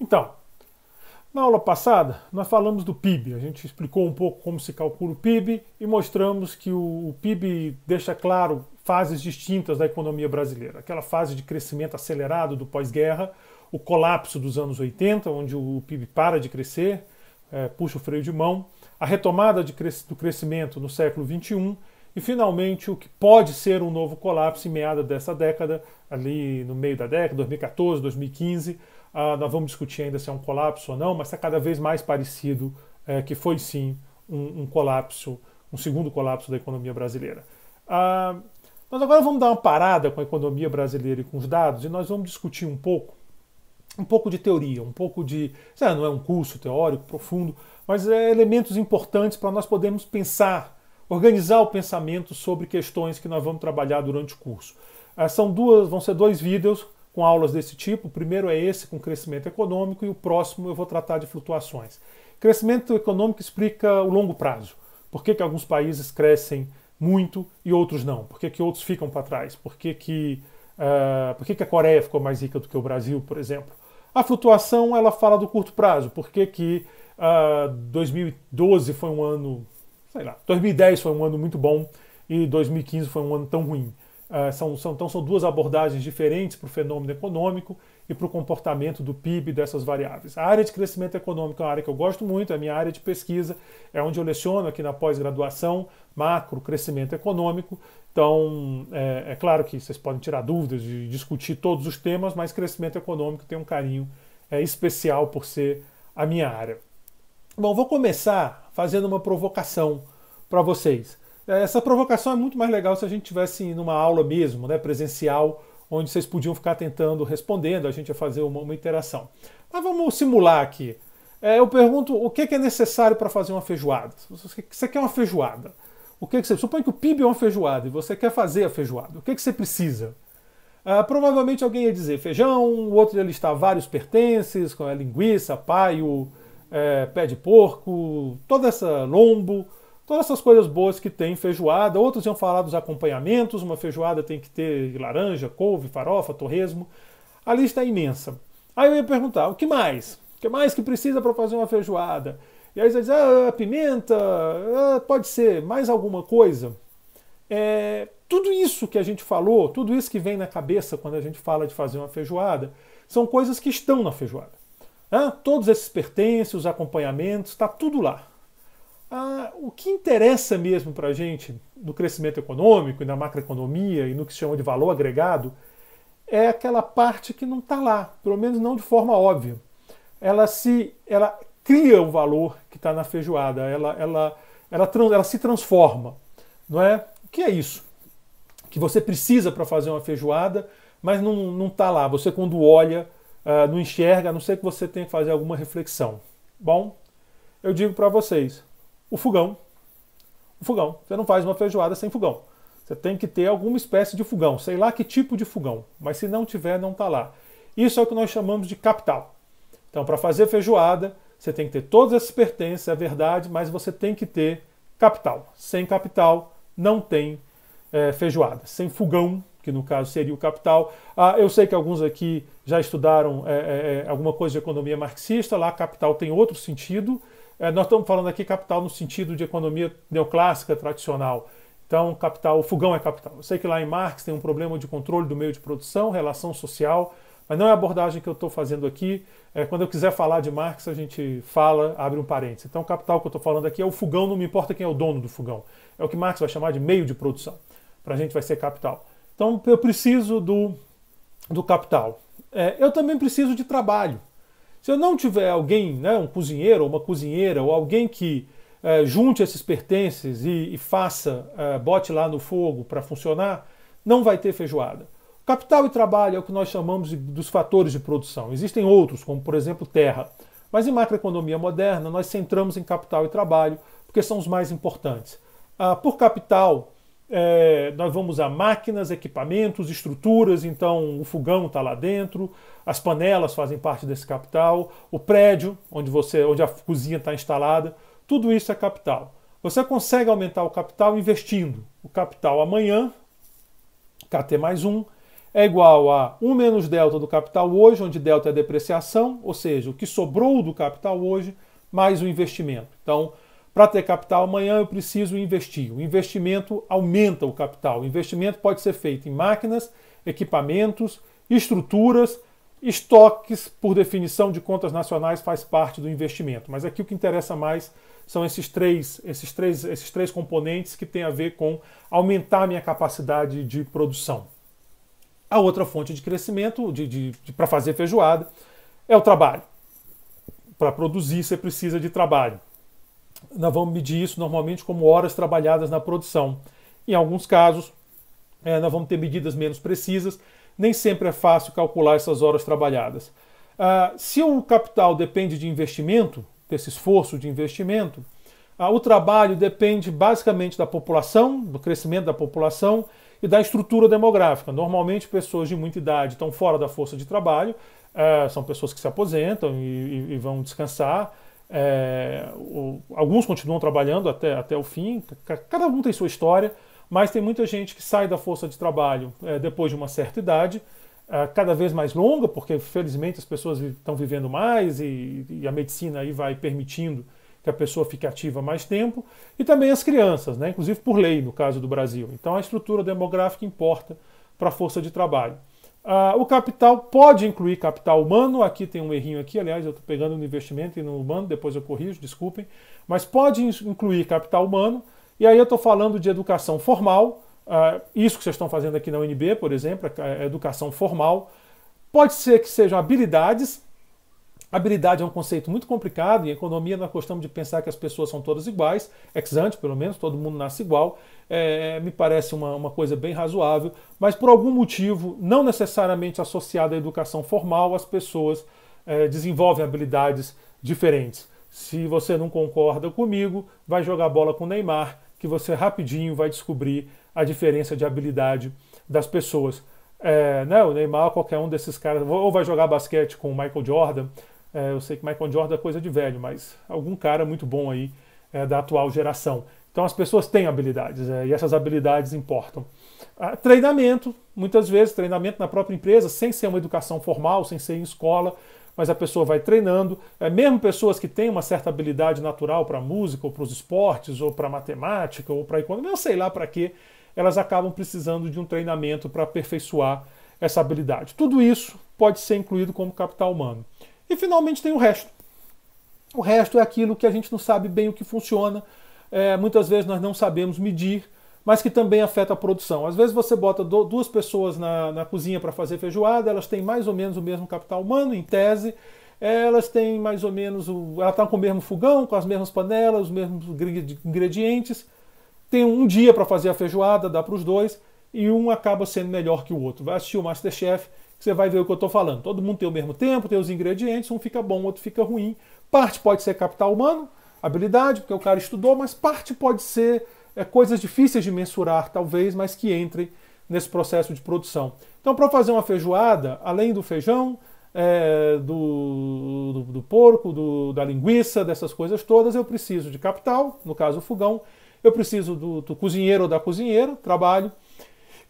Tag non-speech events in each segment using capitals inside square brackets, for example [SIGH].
Então, na aula passada, nós falamos do PIB. A gente explicou um pouco como se calcula o PIB e mostramos que o PIB deixa claro fases distintas da economia brasileira. Aquela fase de crescimento acelerado do pós-guerra, o colapso dos anos 80, onde o PIB para de crescer, é, puxa o freio de mão, a retomada de, do crescimento no século XXI e finalmente o que pode ser um novo colapso em meada dessa década, ali no meio da década, 2014, 2015. Ah, nós vamos discutir ainda se é um colapso ou não, mas está cada vez mais parecido eh, que foi sim um, um, colapso, um segundo colapso da economia brasileira. mas ah, nós agora vamos dar uma parada com a economia brasileira e com os dados e nós vamos discutir um pouco, um pouco de teoria, um pouco de, lá, é, não é um curso teórico profundo, mas é elementos importantes para nós podermos pensar organizar o pensamento sobre questões que nós vamos trabalhar durante o curso. Ah, são duas, vão ser dois vídeos com aulas desse tipo. O primeiro é esse com crescimento econômico e o próximo eu vou tratar de flutuações. Crescimento econômico explica o longo prazo. Por que, que alguns países crescem muito e outros não? Por que, que outros ficam para trás? Por, que, que, uh, por que, que a Coreia ficou mais rica do que o Brasil, por exemplo? A flutuação ela fala do curto prazo. Por que, que uh, ah, 2012 foi um ano sei lá, 2010 foi um ano muito bom e 2015 foi um ano tão ruim. Uh, são, são, então são duas abordagens diferentes para o fenômeno econômico e para o comportamento do PIB dessas variáveis. A área de crescimento econômico é uma área que eu gosto muito, é a minha área de pesquisa, é onde eu leciono aqui na pós-graduação, macro, crescimento econômico. Então, é, é, claro que vocês podem tirar dúvidas de discutir todos os temas, mas crescimento econômico tem um carinho é, especial por ser a minha área. Bom, vou começar fazendo uma provocação para vocês. É, essa provocação é muito mais legal se a gente tivesse numa aula mesmo, né, presencial, onde vocês podiam ficar tentando respondendo, a gente ia fazer uma, uma interação. Mas vamos simular aqui. É, eu pergunto o que é necessário para fazer uma feijoada. Você quer uma feijoada? O que, é que você supõe que o PIB é uma feijoada e você quer fazer a feijoada? O que, é que você precisa? Ah, provavelmente alguém ia dizer feijão, o outro ia listar vários pertences, como é linguiça, paio, é, pé de porco, toda essa lombo, todas essas coisas boas que tem feijoada. Outros iam falar dos acompanhamentos, uma feijoada tem que ter laranja, couve, farofa, torresmo. A lista é imensa. Aí eu ia perguntar, o que mais? O que mais que precisa para fazer uma feijoada? E aí você diz, ah, é pimenta, ah, pode ser, mais alguma coisa. É, tudo isso que a gente falou, tudo isso que vem na cabeça quando a gente fala de fazer uma feijoada, são coisas que estão na feijoada. Ah, todos esses pertences, os acompanhamentos, está tudo lá. Ah, o que interessa mesmo para a gente no crescimento econômico e na macroeconomia e no que se chama de valor agregado é aquela parte que não está lá, pelo menos não de forma óbvia. Ela se, ela cria o valor que está na feijoada, ela, ela, ela, ela se transforma, não é? O que é isso? Que você precisa para fazer uma feijoada, mas não está lá. Você quando olha uh, não enxerga, a não ser que você tenha que fazer alguma reflexão. Bom, eu digo para vocês, o fogão, o fogão, você não faz uma feijoada sem fogão. Você tem que ter alguma espécie de fogão, sei lá que tipo de fogão, mas se não tiver, não está lá. Isso é o que nós chamamos de capital. Então, para fazer feijoada, você tem que ter todas essas pertences, é verdade, mas você tem que ter capital. Sem capital, não tem é, feijoada. Sem fogão, que no caso seria o capital. Ah, eu sei que alguns aqui já estudaram é, é, é, alguma coisa de economia marxista, lá capital tem outro sentido. É, nós estamos falando aqui capital no sentido de economia neoclássica tradicional. Então, capital, o fogão é capital. Eu sei que lá em Marx tem um problema de controle do meio de produção, relação social, mas não é a abordagem que eu estou fazendo aqui. É, quando eu quiser falar de Marx, a gente fala, abre um parênteses. Então, o capital que eu estou falando aqui é o fogão, não me importa quem é o dono do fogão. É o que Marx vai chamar de meio de produção. Para a gente vai ser capital. Então, eu preciso do, do capital. É, eu também preciso de trabalho. Se eu não tiver alguém, né, um cozinheiro ou uma cozinheira, ou alguém que é, junte esses pertences e, e faça, é, bote lá no fogo para funcionar, não vai ter feijoada. Capital e trabalho é o que nós chamamos de, dos fatores de produção. Existem outros, como por exemplo terra. Mas em macroeconomia moderna, nós centramos em capital e trabalho, porque são os mais importantes. Ah, por capital, é, nós vamos a máquinas, equipamentos, estruturas, então o fogão está lá dentro, as panelas fazem parte desse capital, o prédio onde você, onde a cozinha está instalada, tudo isso é capital. Você consegue aumentar o capital investindo. O capital amanhã, KT mais 1, é igual a 1 menos delta do capital hoje, onde delta é depreciação, ou seja, o que sobrou do capital hoje, mais o investimento. Então, para ter capital amanhã, eu preciso investir. O investimento aumenta o capital. O investimento pode ser feito em máquinas, equipamentos, estruturas, estoques, por definição de contas nacionais, faz parte do investimento. Mas aqui o que interessa mais são esses três, esses três, esses três componentes que têm a ver com aumentar minha capacidade de produção. A outra fonte de crescimento de, de, de para fazer feijoada é o trabalho. Para produzir, você precisa de trabalho nós vamos medir isso normalmente como horas trabalhadas na produção. Em alguns casos, é, nós vamos ter medidas menos precisas, nem sempre é fácil calcular essas horas trabalhadas. Ah, se o capital depende de investimento, desse esforço de investimento, ah, o trabalho depende basicamente da população, do crescimento da população e da estrutura demográfica. Normalmente, pessoas de muita idade estão fora da força de trabalho, ah, são pessoas que se aposentam e, e, e vão descansar. É, o, alguns continuam trabalhando até, até o fim, cada um tem sua história, mas tem muita gente que sai da força de trabalho é, depois de uma certa idade, é, cada vez mais longa, porque felizmente as pessoas estão vivendo mais e, e, a medicina aí vai permitindo que a pessoa fique ativa mais tempo, e também as crianças, né, inclusive por lei no caso do Brasil. Então a estrutura demográfica importa para a força de trabalho. Ah, o capital pode incluir capital humano, aqui tem um errinho aqui, aliás, eu estou pegando no investimento e no humano, depois eu corrijo, desculpem, mas pode incluir capital humano, e aí eu estou falando de educação formal, ah, isso que vocês estão fazendo aqui na UNB, por exemplo, é, é educação formal, pode ser que sejam habilidades, Habilidade é um conceito muito complicado e em economia nós gostamos de pensar que as pessoas são todas iguais, ex ante pelo menos, todo mundo nasce igual. É, me parece uma, uma coisa bem razoável, mas por algum motivo, não necessariamente associado à educação formal, as pessoas é, desenvolvem habilidades diferentes. Se você não concorda comigo, vai jogar bola com o Neymar, que você rapidinho vai descobrir a diferença de habilidade das pessoas. É, né, o Neymar, qualquer um desses caras, ou vai jogar basquete com o Michael Jordan, é, eu sei que Michael Jordan é coisa de velho, mas algum cara muito bom aí é, da atual geração. Então as pessoas têm habilidades é, e essas habilidades importam. Ah, treinamento, muitas vezes, treinamento na própria empresa, sem ser uma educação formal, sem ser em escola, mas a pessoa vai treinando. É, mesmo pessoas que têm uma certa habilidade natural para música, ou para os esportes, ou para matemática, ou para economia, eu sei lá para quê, elas acabam precisando de um treinamento para aperfeiçoar essa habilidade. Tudo isso pode ser incluído como capital humano. E finalmente tem o resto. O resto é aquilo que a gente não sabe bem o que funciona, é, muitas vezes nós não sabemos medir, mas que também afeta a produção. Às vezes você bota do, duas pessoas na, na cozinha para fazer feijoada, elas têm mais ou menos o mesmo capital humano, em tese, elas têm mais ou menos, o, elas estão com o mesmo fogão, com as mesmas panelas, os mesmos ingredientes, tem um dia para fazer a feijoada, dá para os dois, e um acaba sendo melhor que o outro. Vai assistir o Masterchef você vai ver o que eu estou falando. Todo mundo tem o mesmo tempo, tem os ingredientes, um fica bom, o outro fica ruim. Parte pode ser capital humano, habilidade, porque o cara estudou, mas parte pode ser é, coisas difíceis de mensurar, talvez, mas que entrem nesse processo de produção. Então, para fazer uma feijoada, além do feijão, é, do, do, do, porco, do, da linguiça, dessas coisas todas, eu preciso de capital, no caso o fogão, eu preciso do, do cozinheiro ou da cozinheira, trabalho,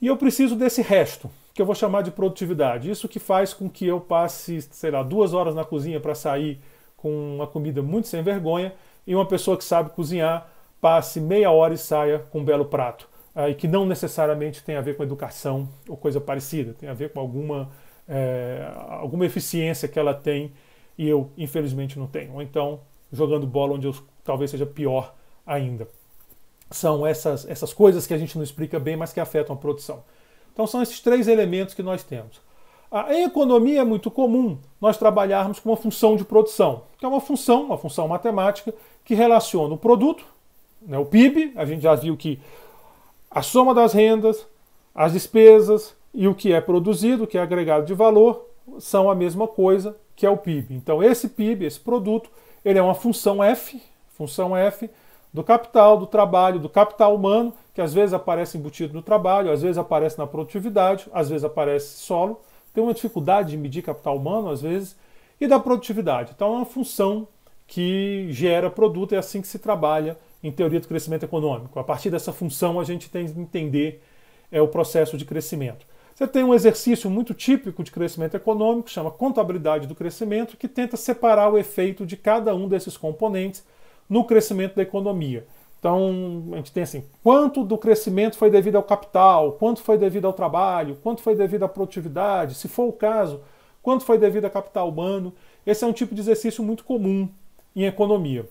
e eu preciso desse resto, que eu vou chamar de produtividade. Isso que faz com que eu passe, sei lá, duas horas na cozinha para sair com uma comida muito sem vergonha e uma pessoa que sabe cozinhar passe meia hora e saia com um belo prato. e que não necessariamente tem a ver com educação ou coisa parecida, tem a ver com alguma, é, alguma eficiência que ela tem e eu, infelizmente, não tenho. Ou então, jogando bola onde eu talvez seja pior ainda. São essas, essas coisas que a gente não explica bem, mas que afetam a produção. Então são esses três elementos que nós temos. em economia é muito comum nós trabalharmos com uma função de produção, que é uma função, uma função matemática, que relaciona o produto, né, o PIB, a gente já viu que a soma das rendas, as despesas e o que é produzido, que é agregado de valor, são a mesma coisa que é o PIB. Então esse PIB, esse produto, ele é uma função f, função f do capital, do trabalho, do capital humano, que às vezes aparece embutido no trabalho, às vezes aparece na produtividade, às vezes aparece solo. Tem uma dificuldade de medir capital humano, às vezes, e da produtividade. Então, é uma função que gera produto, é assim que se trabalha em teoria do crescimento econômico. A partir dessa função, a gente tem que entender é, o processo de crescimento. Você tem um exercício muito típico de crescimento econômico, chama contabilidade do crescimento, que tenta separar o efeito de cada um desses componentes no crescimento da economia. Então, a gente tem assim, quanto do crescimento foi devido ao capital, quanto foi devido ao trabalho, quanto foi devido à produtividade, se for o caso, quanto foi devido a capital humano. Esse é um tipo de exercício muito comum em economia.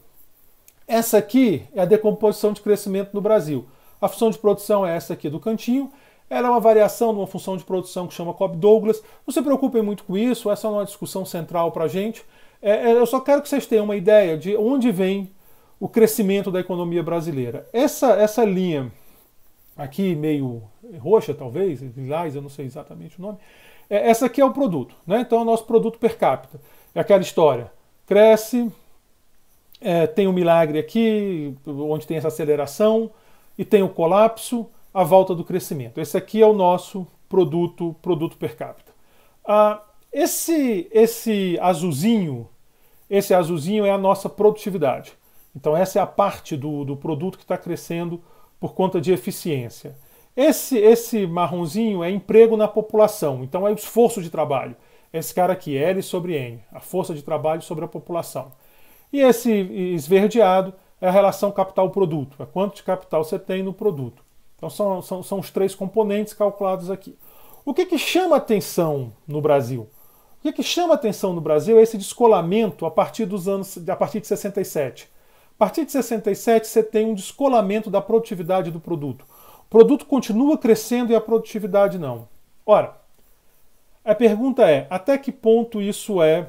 Essa aqui é a decomposição de crescimento no Brasil. A função de produção é essa aqui do cantinho. Ela é uma variação de uma função de produção que chama Cobb Douglas. Não se preocupem muito com isso, essa não é uma discussão central para a gente. É, é, eu só quero que vocês tenham uma ideia de onde vem o crescimento da economia brasileira. Essa, essa linha aqui meio roxa, talvez, lilás, eu não sei exatamente o nome, é, essa aqui é o produto. Né? Então, é o nosso produto per capita. É aquela história. Cresce, é, tem um milagre aqui, onde tem essa aceleração, e tem o colapso, a volta do crescimento. Esse aqui é o nosso produto, produto per capita. Ah, esse, esse azulzinho, esse azulzinho é a nossa produtividade. Então, essa é a parte do, do produto que está crescendo por conta de eficiência. Esse, esse marronzinho é emprego na população, então é o esforço de trabalho. Esse cara aqui, L sobre N, a força de trabalho sobre a população. E esse esverdeado é a relação capital-produto, é quanto de capital você tem no produto. Então são, são, são os três componentes calculados aqui. O que, que chama atenção no Brasil? O que, que chama atenção no Brasil é esse descolamento a partir dos anos, a partir de 67. A partir de 67, você tem um descolamento da produtividade do produto. O produto continua crescendo e a produtividade não. Ora, a pergunta é: até que ponto isso é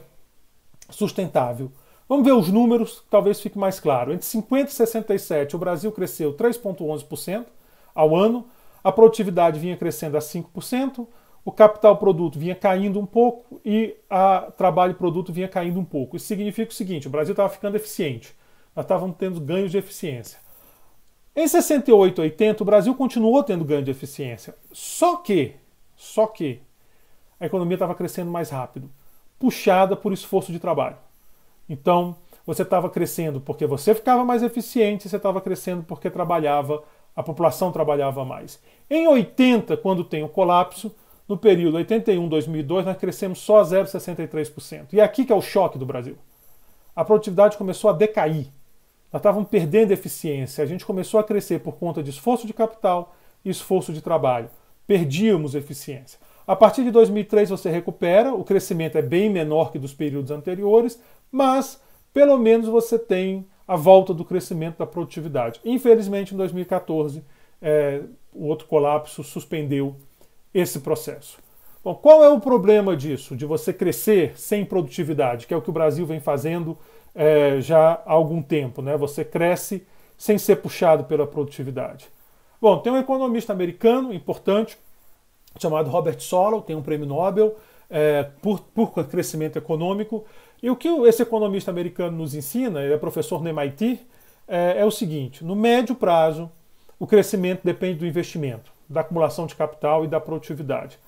sustentável? Vamos ver os números, talvez fique mais claro. Entre 50 e 67, o Brasil cresceu 3,11% ao ano, a produtividade vinha crescendo a 5%, o capital produto vinha caindo um pouco e a trabalho produto vinha caindo um pouco. Isso significa o seguinte: o Brasil estava ficando eficiente nós estávamos tendo ganhos de eficiência. Em 68, 80, o Brasil continuou tendo ganho de eficiência. Só que, só que, a economia estava crescendo mais rápido, puxada por esforço de trabalho. Então, você estava crescendo porque você ficava mais eficiente, você estava crescendo porque trabalhava, a população trabalhava mais. Em 80, quando tem o colapso, no período 81-2002, nós crescemos só 0,63%. E é aqui que é o choque do Brasil. A produtividade começou a decair. Elas estavam perdendo eficiência. A gente começou a crescer por conta de esforço de capital e esforço de trabalho. Perdíamos eficiência. A partir de 2003 você recupera, o crescimento é bem menor que dos períodos anteriores, mas pelo menos você tem a volta do crescimento da produtividade. Infelizmente, em 2014, é, o outro colapso suspendeu esse processo. Bom, qual é o problema disso, de você crescer sem produtividade, que é o que o Brasil vem fazendo é, já há algum tempo, né? Você cresce sem ser puxado pela produtividade. Bom, tem um economista americano importante chamado Robert Solow, tem um prêmio Nobel é, por, por crescimento econômico. E o que esse economista americano nos ensina, ele é professor no MIT, é, é o seguinte: no médio prazo, o crescimento depende do investimento, da acumulação de capital e da produtividade.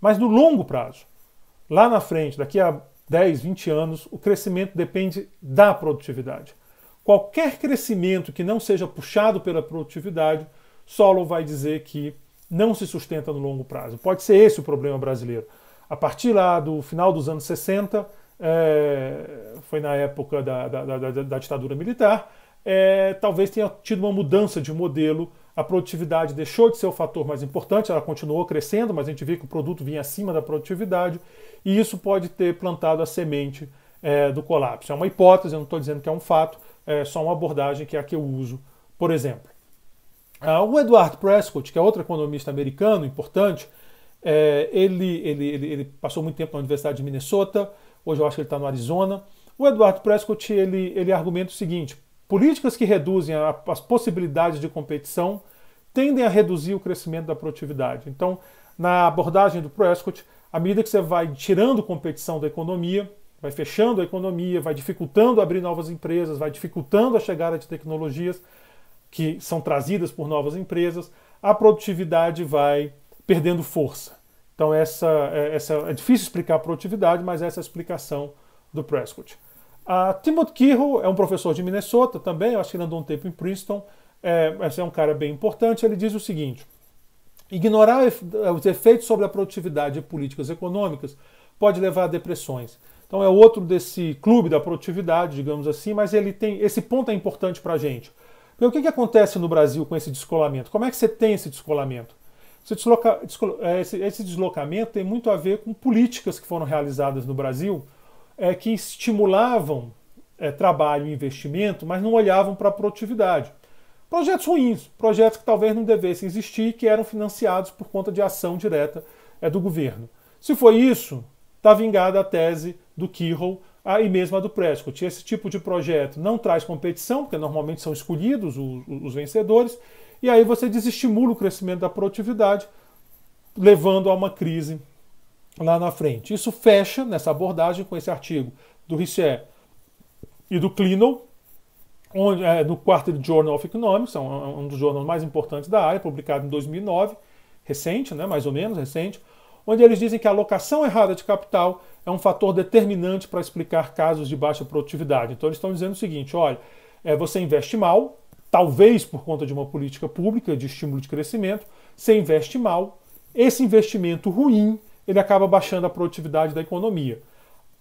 Mas no longo prazo, lá na frente, daqui a 10, 20 anos, o crescimento depende da produtividade. Qualquer crescimento que não seja puxado pela produtividade, Solow vai dizer que não se sustenta no longo prazo. Pode ser esse o problema brasileiro. A partir lá do final dos anos 60, é, eh, foi na época da, da, da, da ditadura militar, é, talvez tenha tido uma mudança de modelo a produtividade deixou de ser o fator mais importante, ela continuou crescendo, mas a gente vê que o produto vinha acima da produtividade, e isso pode ter plantado a semente é, do colapso. É uma hipótese, eu não estou dizendo que é um fato, é só uma abordagem que é a que eu uso, por exemplo. Ah, o Edward Prescott, que é outro economista americano importante, é, ele, ele, ele, ele, passou muito tempo na Universidade de Minnesota, hoje eu acho que ele está no Arizona. O Edward Prescott ele, ele argumenta o seguinte: Políticas que reduzem a, as possibilidades de competição tendem a reduzir o crescimento da produtividade. Então, na abordagem do Prescott, à medida que você vai tirando competição da economia, vai fechando a economia, vai dificultando abrir novas empresas, vai dificultando a chegada de tecnologias que são trazidas por novas empresas, a produtividade vai perdendo força. Então essa, é, essa é difícil explicar a produtividade, mas essa é a explicação do Prescott. A Timothy Kehoe é um professor de Minnesota também, eu acho que ele andou um tempo em Princeton, é, mas é um cara bem importante. Ele diz o seguinte: ignorar os efeitos sobre a produtividade e políticas econômicas pode levar a depressões. Então é outro desse clube da produtividade, digamos assim, mas ele tem esse ponto é importante para a gente. o que, que acontece no Brasil com esse descolamento? Como é que você tem esse descolamento? Esse, desloca, é, esse, esse deslocamento tem muito a ver com políticas que foram realizadas no Brasil é, que estimulavam é, trabalho e investimento, mas não olhavam para a produtividade. Projetos ruins, projetos que talvez não devessem existir, que eram financiados por conta de ação direta é, do governo. Se foi isso, está vingada a tese do Keyhole ah, e mesmo a do Prescott. Esse tipo de projeto não traz competição, porque normalmente são escolhidos os, os vencedores, e aí você desestimula o crescimento da produtividade, levando a uma crise lá na frente. Isso fecha nessa abordagem com esse artigo do Rissier e do Clino, onde, é, no Quarterly Journal of Economics, é um, é um dos jornais mais importantes da área, publicado em 2009, recente, né, mais ou menos recente, onde eles dizem que a alocação errada de capital é um fator determinante para explicar casos de baixa produtividade. Então eles estão dizendo o seguinte: olha, é, você investe mal, talvez por conta de uma política pública de estímulo de crescimento, você investe mal, esse investimento ruim ele acaba baixando a produtividade da economia.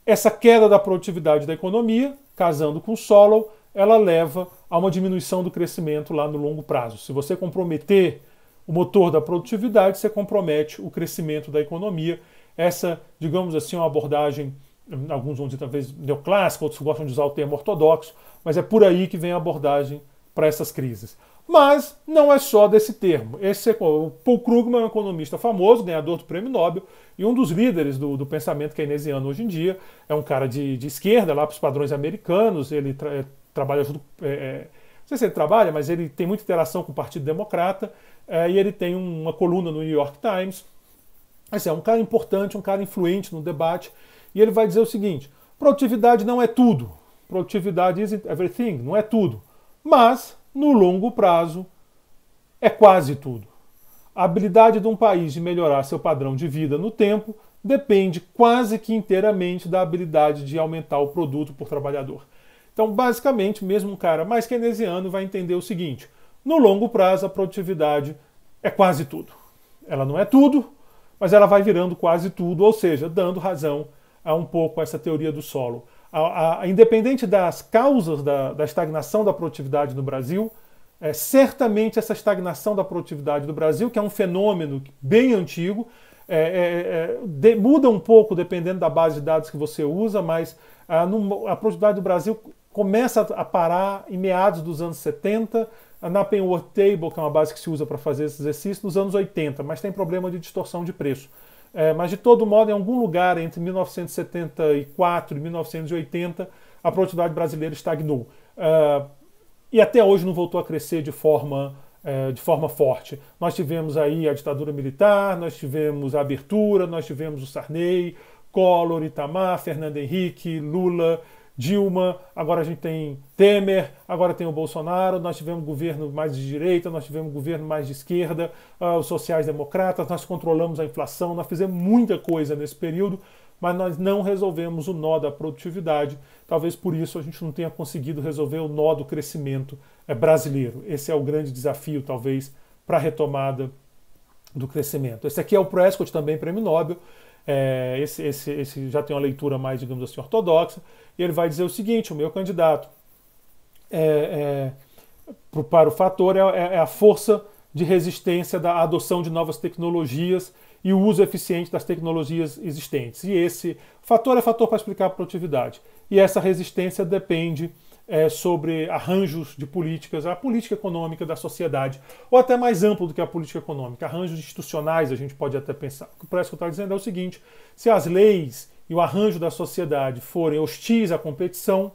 Essa queda da produtividade da economia, casando com o solo, ela leva a uma diminuição do crescimento lá no longo prazo. Se você comprometer o motor da produtividade, você compromete o crescimento da economia. Essa, digamos assim, é uma abordagem, alguns vão dizer talvez neoclássica, outros gostam de usar o termo ortodoxo, mas é por aí que vem a abordagem para essas crises. Mas não é só desse termo. Esse, é, o Paul Krugman é um economista famoso, ganhador do prêmio Nobel e um dos líderes do, do pensamento keynesiano hoje em dia. É um cara de, de esquerda, lá para os padrões americanos. Ele tra é, trabalha junto. É, é, não sei se ele trabalha, mas ele tem muita interação com o Partido Democrata é, e ele tem uma coluna no New York Times. Assim, é um cara importante, um cara influente no debate. E ele vai dizer o seguinte: produtividade não é tudo. Produtividade is everything, não é tudo. Mas no longo prazo, é quase tudo. A habilidade de um país de melhorar seu padrão de vida no tempo depende quase que inteiramente da habilidade de aumentar o produto por trabalhador. Então, basicamente, mesmo um cara mais keynesiano vai entender o seguinte: no longo prazo, a produtividade é quase tudo. Ela não é tudo, mas ela vai virando quase tudo, ou seja, dando razão a um pouco essa teoria do solo. A, a, independente das causas da, da, estagnação da produtividade no Brasil, é, certamente essa estagnação da produtividade do Brasil, que é um fenômeno bem antigo, é, é, é de, muda um pouco dependendo da base de dados que você usa, mas a, ah, no, a produtividade do Brasil começa a parar em meados dos anos 70, ah, na Penworth Table, que é uma base que se usa para fazer esse exercício, nos anos 80, mas tem problema de distorção de preço. É, mas, de todo modo, em algum lugar entre 1974 e 1980, a produtividade brasileira estagnou. É, e até hoje não voltou a crescer de forma, é, de forma forte. Nós tivemos aí a ditadura militar, nós tivemos a abertura, nós tivemos o Sarney, Collor, Itamar, Fernando Henrique, Lula, Dilma, agora a gente tem Temer, agora tem o Bolsonaro, nós tivemos governo mais de direita, nós tivemos governo mais de esquerda, uh, os sociais-democratas, nós controlamos a inflação, nós fizemos muita coisa nesse período, mas nós não resolvemos o nó da produtividade. Talvez por isso a gente não tenha conseguido resolver o nó do crescimento é, brasileiro. Esse é o grande desafio, talvez, para a retomada do crescimento. Esse aqui é o Prescott, também prêmio Nobel, é, esse, esse, esse já tem uma leitura mais, digamos assim, ortodoxa, e ele vai dizer o seguinte: o meu candidato é, é, pro, para o fator é, é, é, a força de resistência da adoção de novas tecnologias e o uso eficiente das tecnologias existentes. E esse fator é fator para explicar a produtividade. E essa resistência depende é, sobre arranjos de políticas, a política econômica da sociedade, ou até mais amplo do que a política econômica, arranjos institucionais a gente pode até pensar. O que parece que eu estou dizendo é o seguinte: se as leis e o arranjo da sociedade forem hostis à competição,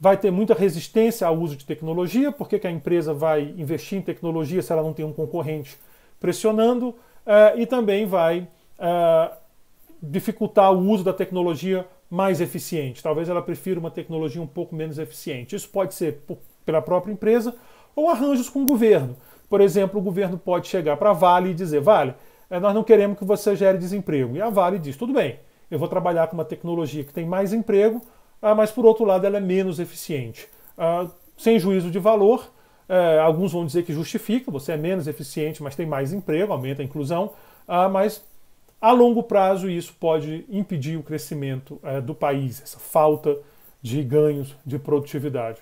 vai ter muita resistência ao uso de tecnologia, porque a empresa vai investir em tecnologia se ela não tem um concorrente pressionando, é, e também vai é, dificultar o uso da tecnologia mais eficiente. Talvez ela prefira uma tecnologia um pouco menos eficiente. Isso pode ser pela própria empresa ou arranjos com o governo. Por exemplo, o governo pode chegar para a Vale e dizer: Vale, eh, nós não queremos que você gere desemprego. E a Vale diz: tudo bem, eu vou trabalhar com uma tecnologia que tem mais emprego, ah, mas por outro lado ela é menos eficiente. Ah, sem juízo de valor, eh, alguns vão dizer que justifica, você é menos eficiente, mas tem mais emprego, aumenta a inclusão, ah, mas a longo prazo, isso pode impedir o crescimento é, do país, essa falta de ganhos de produtividade.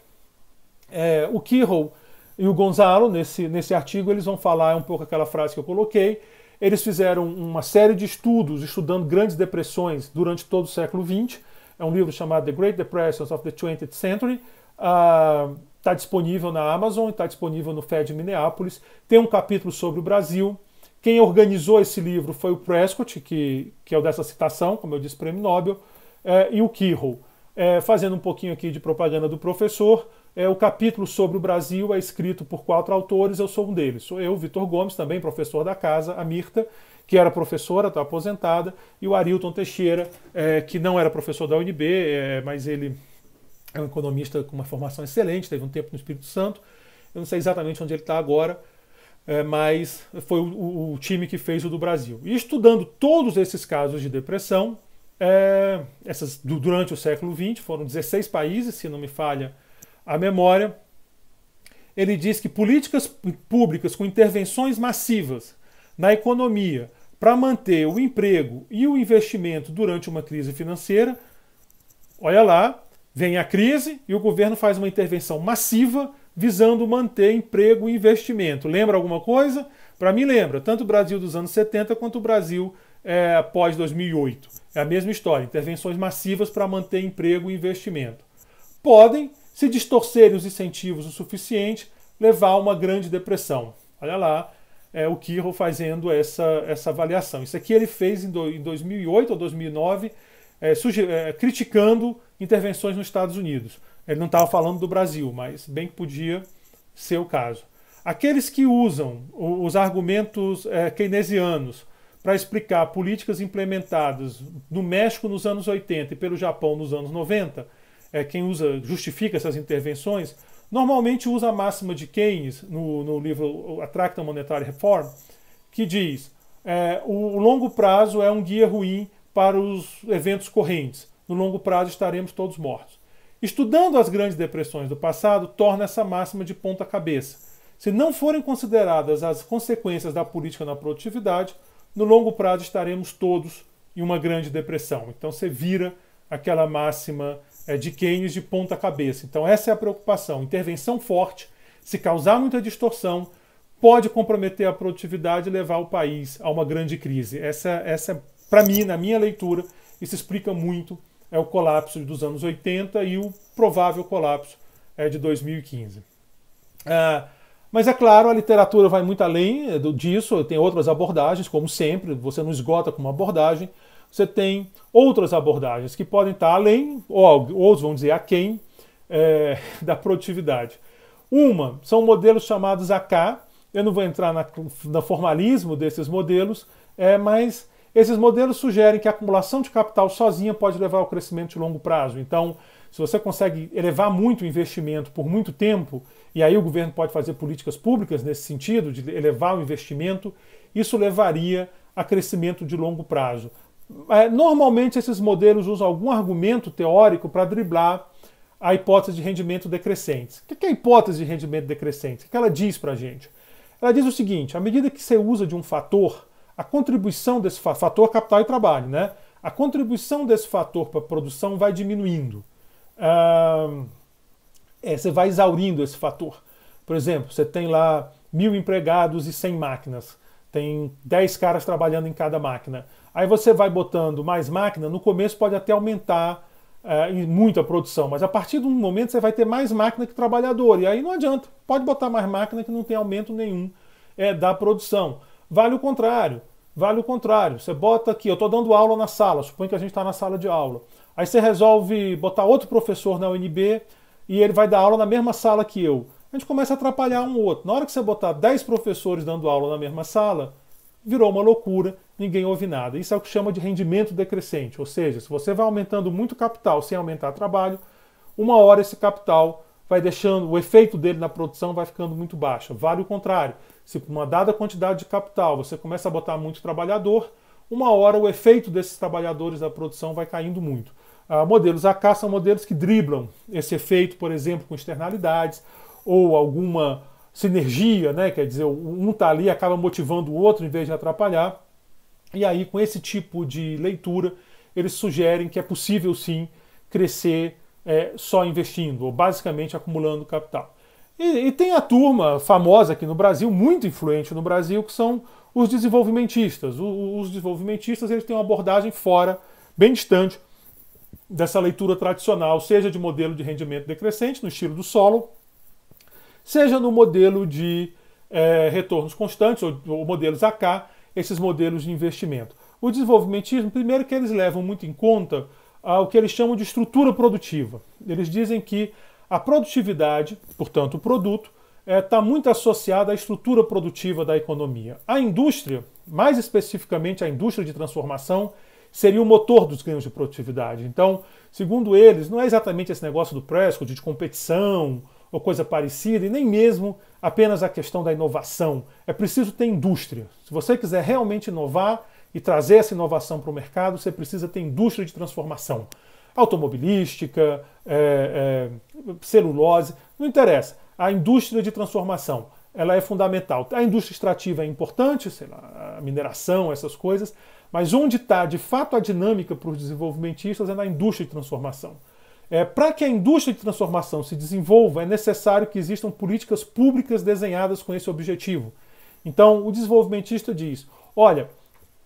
É, o Kehoe e o Gonzalo, nesse, nesse artigo, eles vão falar um pouco aquela frase que eu coloquei. Eles fizeram uma série de estudos estudando grandes depressões durante todo o século XX. É um livro chamado The Great Depressions of the 20th Century. Está ah, uh, disponível na Amazon, está disponível no FED Minneapolis. Tem um capítulo sobre o Brasil, quem organizou esse livro foi o Prescott, que, que é o dessa citação, como eu disse, prêmio Nobel, é, e o Kirchhoff. É, fazendo um pouquinho aqui de propaganda do professor, é, o capítulo sobre o Brasil é escrito por quatro autores, eu sou um deles. Sou eu, Vitor Gomes, também professor da casa, a Mirta, que era professora, está aposentada, e o Arilton Teixeira, é, que não era professor da UNB, é, mas ele é um economista com uma formação excelente, teve um tempo no Espírito Santo. Eu não sei exatamente onde ele está agora, é, mas foi o, o, time que fez o do Brasil. E estudando todos esses casos de depressão, é, essas, durante o século XX, foram 16 países, se não me falha a memória, ele diz que políticas públicas com intervenções massivas na economia para manter o emprego e o investimento durante uma crise financeira, olha lá, vem a crise e o governo faz uma intervenção massiva visando manter emprego e investimento. Lembra alguma coisa? Para mim, lembra. Tanto o Brasil dos anos 70 quanto o Brasil é, pós 2008. É a mesma história. Intervenções massivas para manter emprego e investimento. Podem, se distorcerem os incentivos o suficiente, levar a uma grande depressão. Olha lá é, o Kirro fazendo essa, essa avaliação. Isso aqui ele fez em, do, em 2008 ou 2009, é, é, criticando intervenções nos Estados Unidos. Ele não estava falando do Brasil, mas bem que podia ser o caso. Aqueles que usam os argumentos é, keynesianos para explicar políticas implementadas no México nos anos 80 e pelo Japão nos anos 90, é, eh, quem usa justifica essas intervenções, normalmente usa a máxima de Keynes no, no livro A Tracta Monetary Reform, que diz é, o longo prazo é um guia ruim para os eventos correntes. No longo prazo estaremos todos mortos. Estudando as grandes depressões do passado, torna essa máxima de ponta cabeça. Se não forem consideradas as consequências da política na produtividade, no longo prazo estaremos todos em uma grande depressão. Então você vira aquela máxima é, de Keynes de ponta cabeça. Então essa é a preocupação. Intervenção forte, se causar muita distorção, pode comprometer a produtividade e levar o país a uma grande crise. Essa, essa é, para mim, na minha leitura, isso explica muito é o colapso dos anos 80 e o provável colapso é de 2015. É, mas é claro, a literatura vai muito além é, disso, tem outras abordagens, como sempre, você não esgota com uma abordagem, você tem outras abordagens que podem estar além, ou outros vão dizer aquém, é, [LAUGHS] da produtividade. Uma são modelos chamados AK, eu não vou entrar na, no formalismo desses modelos, é, mas esses modelos sugerem que a acumulação de capital sozinha pode levar ao crescimento de longo prazo. Então, se você consegue elevar muito o investimento por muito tempo, e aí o governo pode fazer políticas públicas nesse sentido, de elevar o investimento, isso levaria a crescimento de longo prazo. É, normalmente, esses modelos usam algum argumento teórico para driblar a hipótese de rendimento decrescente. O que é a hipótese de rendimento decrescente? O que ela diz para a gente? Ela diz o seguinte: à medida que você usa de um fator a contribuição desse fator capital e trabalho, né? A contribuição desse fator para a produção vai diminuindo. Ah, é, você vai exaurindo esse fator. Por exemplo, você tem lá mil empregados e cem máquinas. Tem dez caras trabalhando em cada máquina. Aí você vai botando mais máquina, no começo pode até aumentar é, eh, muito a produção, mas a partir de um momento você vai ter mais máquina que trabalhador. E aí não adianta, pode botar mais máquina que não tem aumento nenhum é, da produção. Vale o contrário. Vale o contrário. Você bota aqui, eu estou dando aula na sala, suponho que a gente está na sala de aula. Aí você resolve botar outro professor na UNB e ele vai dar aula na mesma sala que eu. A gente começa a atrapalhar um outro. Na hora que você botar 10 professores dando aula na mesma sala, virou uma loucura, ninguém ouve nada. Isso é o que chama de rendimento decrescente, ou seja, se você vai aumentando muito capital sem aumentar trabalho, uma hora esse capital vai deixando o efeito dele na produção vai ficando muito baixo. Vale o contrário. Se por uma dada quantidade de capital você começa a botar muito trabalhador, uma hora o efeito desses trabalhadores da produção vai caindo muito. Ah, modelos AK são modelos que driblam esse efeito, por exemplo, com externalidades ou alguma sinergia, né? quer dizer, um está ali acaba motivando o outro em vez de atrapalhar. E aí, com esse tipo de leitura, eles sugerem que é possível sim crescer é, só investindo, ou basicamente acumulando capital. E, e, tem a turma famosa aqui no Brasil, muito influente no Brasil, que são os desenvolvimentistas. O, os desenvolvimentistas eles têm uma abordagem fora, bem distante dessa leitura tradicional, seja de modelo de rendimento decrescente, no estilo do solo, seja no modelo de é, retornos constantes, ou, ou modelos AK, esses modelos de investimento. O desenvolvimentismo, primeiro que eles levam muito em conta ao que eles chamam de estrutura produtiva. Eles dizem que a produtividade, portanto, o produto, está é, tá muito associada à estrutura produtiva da economia. A indústria, mais especificamente a indústria de transformação, seria o motor dos ganhos de produtividade. Então, segundo eles, não é exatamente esse negócio do Prescott de competição ou coisa parecida, e nem mesmo apenas a questão da inovação. É preciso ter indústria. Se você quiser realmente inovar, e trazer essa inovação para o mercado, você precisa ter indústria de transformação automobilística, é, é, celulose, não interessa. A indústria de transformação ela é fundamental. A indústria extrativa é importante, sei lá, a mineração, essas coisas, mas onde está de fato a dinâmica para os desenvolvimentistas é na indústria de transformação. É, para que a indústria de transformação se desenvolva, é necessário que existam políticas públicas desenhadas com esse objetivo. Então, o desenvolvimentista diz: olha,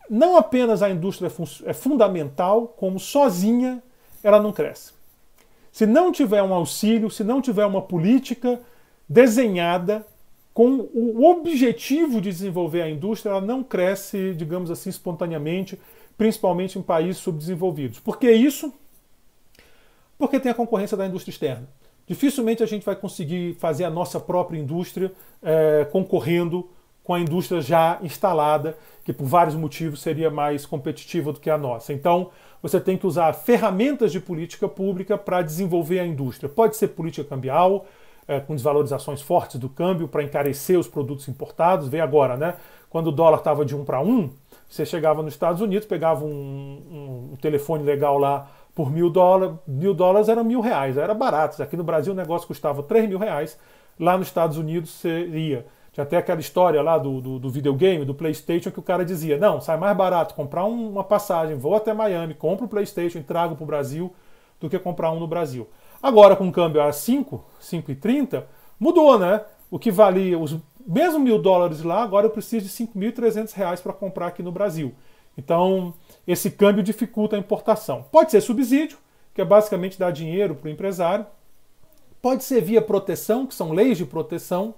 não apenas a indústria é fundamental, como sozinha ela não cresce. Se não tiver um auxílio, se não tiver uma política desenhada com o objetivo de desenvolver a indústria, ela não cresce, digamos assim, espontaneamente, principalmente em países subdesenvolvidos. Por que isso? Porque tem a concorrência da indústria externa. Dificilmente a gente vai conseguir fazer a nossa própria indústria é, concorrendo com a indústria já instalada, que por vários motivos seria mais competitiva do que a nossa. Então, você tem que usar ferramentas de política pública para desenvolver a indústria. Pode ser política cambial, é, com desvalorizações fortes do câmbio para encarecer os produtos importados. Vê agora, né? Quando o dólar estava de um para um, você chegava nos Estados Unidos, pegava um, um, telefone legal lá por mil dólares. Mil dólares eram mil reais, era barato. Aqui no Brasil o negócio custava três mil reais. Lá nos Estados Unidos seria tinha até aquela história lá do, do, do, videogame, do PlayStation, que o cara dizia: não, sai mais barato comprar um, uma passagem, vou até Miami, compro o PlayStation e trago para o Brasil do que comprar um no Brasil. Agora, com o câmbio a 5, 5,30, mudou, né? O que valia os mesmo mil dólares lá, agora eu preciso de 5.300 reais para comprar aqui no Brasil. Então, esse câmbio dificulta a importação. Pode ser subsídio, que é basicamente dar dinheiro para o empresário. Pode ser via proteção, que são leis de proteção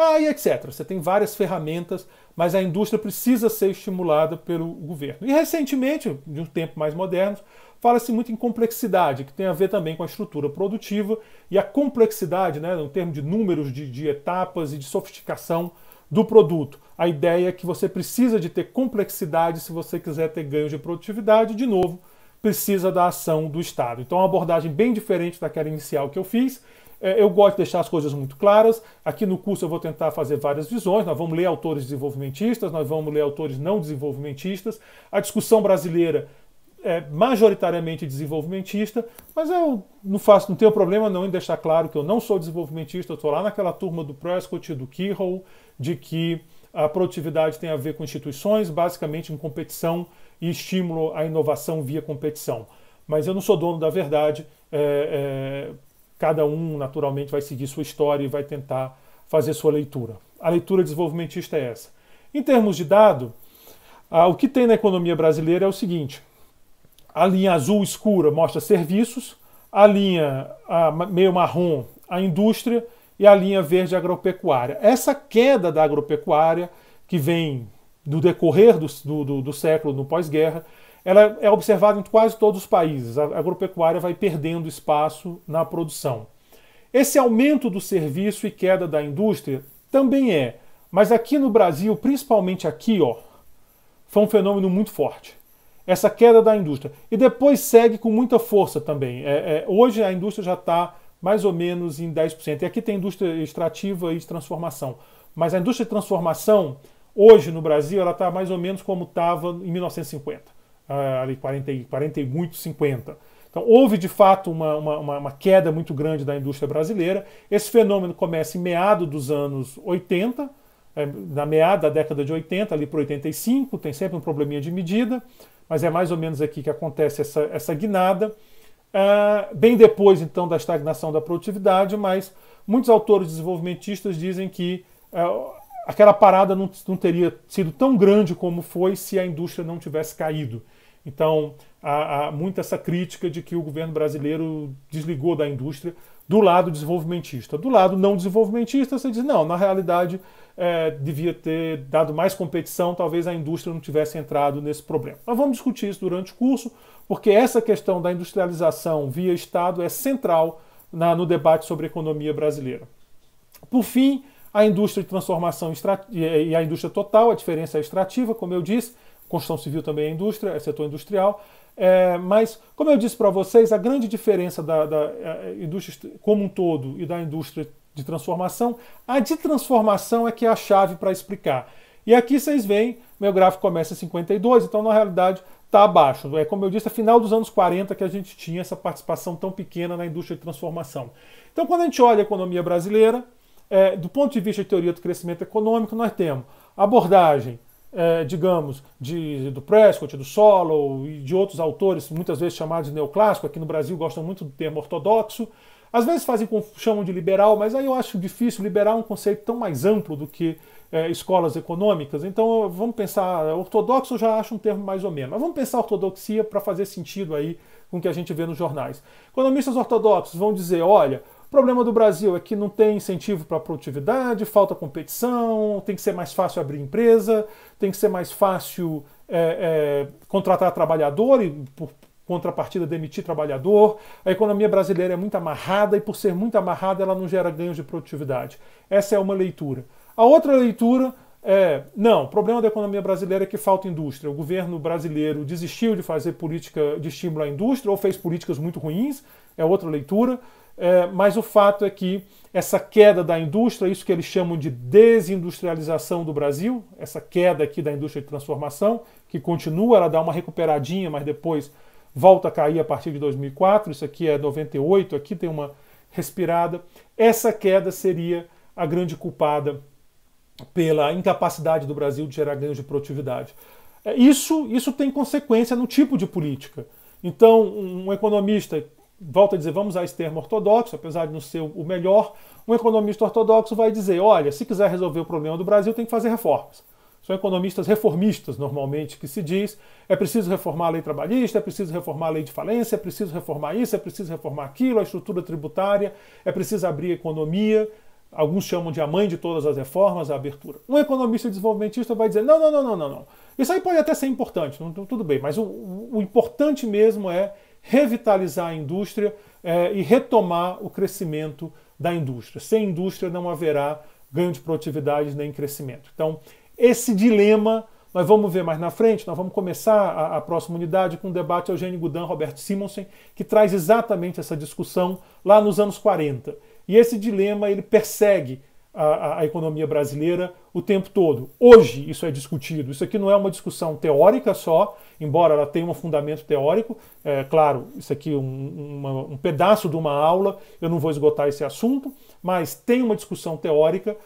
ah, e etc. Você tem várias ferramentas, mas a indústria precisa ser estimulada pelo governo. E recentemente, de um tempo mais moderno, fala-se muito em complexidade, que tem a ver também com a estrutura produtiva e a complexidade, né, no termo de números, de, de etapas e de sofisticação do produto. A ideia é que você precisa de ter complexidade se você quiser ter ganhos de produtividade, de novo, precisa da ação do Estado. Então, é uma abordagem bem diferente daquela inicial que eu fiz é, eu gosto de deixar as coisas muito claras. Aqui no curso eu vou tentar fazer várias visões. Nós vamos ler autores desenvolvimentistas, nós vamos ler autores não desenvolvimentistas. A discussão brasileira é majoritariamente desenvolvimentista, mas eu não faço, não tenho problema não em deixar claro que eu não sou desenvolvimentista. Eu estou lá naquela turma do Prescott, do Keyhole, de que a produtividade tem a ver com instituições, basicamente em competição e estímulo à inovação via competição. Mas eu não sou dono da verdade. É, é, Cada um, naturalmente, vai seguir sua história e vai tentar fazer sua leitura. A leitura desenvolvimentista é essa. Em termos de dado, ah, o que tem na economia brasileira é o seguinte: a linha azul escura mostra serviços, a linha ah, meio marrom, a indústria, e a linha verde, a agropecuária. Essa queda da agropecuária, que vem do decorrer do, do, do século, no pós-guerra, ela é observada em quase todos os países. A agropecuária vai perdendo espaço na produção. Esse aumento do serviço e queda da indústria também é, mas aqui no Brasil, principalmente aqui, ó, foi um fenômeno muito forte. Essa queda da indústria. E depois segue com muita força também. É, é, hoje a indústria já está mais ou menos em 10%. E aqui tem indústria extrativa e de transformação. Mas a indústria de transformação, hoje no Brasil, ela está mais ou menos como estava em 1950. Ah, ali 40, 40 e muito 50. Então, houve de fato uma, uma, uma, queda muito grande da indústria brasileira. Esse fenômeno começa em meado dos anos 80, é, na meada da década de 80, ali para 85, tem sempre um probleminha de medida, mas é mais ou menos aqui que acontece essa, essa guinada. Uh, bem depois, então, da estagnação da produtividade, mas muitos autores desenvolvimentistas dizem que uh, aquela parada não, não teria sido tão grande como foi se a indústria não tivesse caído. Então, há, há muito essa crítica de que o governo brasileiro desligou da indústria do lado desenvolvimentista. Do lado não desenvolvimentista, você diz, não, na realidade é, devia ter dado mais competição, talvez a indústria não tivesse entrado nesse problema. Mas vamos discutir isso durante o curso, porque essa questão da industrialização via Estado é central na, no debate sobre economia brasileira. Por fim, a indústria de transformação e a indústria total, a diferença é extrativa, como eu disse, Construção civil também é indústria, é setor industrial. É, mas, como eu disse para vocês, a grande diferença da, da é, é, indústria como um todo e da indústria de transformação, a de transformação é que é a chave para explicar. E aqui vocês veem, meu gráfico começa em 52, então na realidade está abaixo. É como eu disse, é final dos anos 40 que a gente tinha essa participação tão pequena na indústria de transformação. Então, quando a gente olha a economia brasileira, é, do ponto de vista de teoria do crescimento econômico, nós temos abordagem é, digamos, de, do Prescott, do Solo e de outros autores, muitas vezes chamados de neoclássico, aqui no Brasil gostam muito do termo ortodoxo, às vezes fazem chamam de liberal, mas aí eu acho difícil. liberar um conceito tão mais amplo do que é, escolas econômicas. Então vamos pensar, ortodoxo eu já acho um termo mais ou menos, mas vamos pensar ortodoxia para fazer sentido aí com o que a gente vê nos jornais. Economistas ortodoxos vão dizer: olha, o problema do Brasil é que não tem incentivo para produtividade, falta competição, tem que ser mais fácil abrir empresa, tem que ser mais fácil é, é, contratar trabalhador e, por contrapartida, demitir trabalhador. A economia brasileira é muito amarrada e, por ser muito amarrada, ela não gera ganhos de produtividade. Essa é uma leitura. A outra leitura é, não, o problema da economia brasileira é que falta indústria. O governo brasileiro desistiu de fazer política de estímulo à indústria ou fez políticas muito ruins, é outra leitura. É, mas o fato é que essa queda da indústria, isso que eles chamam de desindustrialização do Brasil, essa queda aqui da indústria de transformação, que continua, ela dá uma recuperadinha, mas depois volta a cair a partir de 2004, isso aqui é 98, aqui tem uma respirada. Essa queda seria a grande culpada pela incapacidade do Brasil de gerar ganhos de produtividade. É, isso, isso tem consequência no tipo de política. Então, um economista volto a dizer, vamos a esse termo ortodoxo, apesar de não ser o melhor, um economista ortodoxo vai dizer, olha, se quiser resolver o problema do Brasil, tem que fazer reformas. São economistas reformistas, normalmente, que se diz, é preciso reformar a lei trabalhista, é preciso reformar a lei de falência, é preciso reformar isso, é preciso reformar aquilo, a estrutura tributária, é preciso abrir a economia, alguns chamam de a mãe de todas as reformas, a abertura. Um economista desenvolvimentista vai dizer, não, não, não, não, não, não. Isso aí pode até ser importante, não, tudo bem, mas o, o importante mesmo é revitalizar a indústria é, e retomar o crescimento da indústria. Sem indústria não haverá ganho de produtividade nem crescimento. Então, esse dilema nós vamos ver mais na frente, nós vamos começar a, a próxima unidade com o debate Eugênio Gudan, Robert Simonsen, que traz exatamente essa discussão lá nos anos 40. E esse dilema ele persegue a, a, economia brasileira o tempo todo. Hoje isso é discutido. Isso aqui não é uma discussão teórica só, embora ela tenha um fundamento teórico. É, claro, isso aqui é um, uma, um pedaço de uma aula, eu não vou esgotar esse assunto, mas tem uma discussão teórica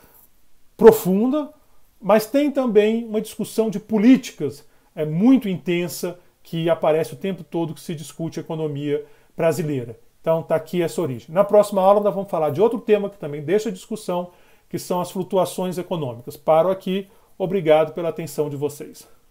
profunda, mas tem também uma discussão de políticas é, muito intensa que aparece o tempo todo que se discute a economia brasileira. Então está aqui essa origem. Na próxima aula nós vamos falar de outro tema que também deixa discussão, que são as flutuações econômicas. Paro aqui, obrigado pela atenção de vocês.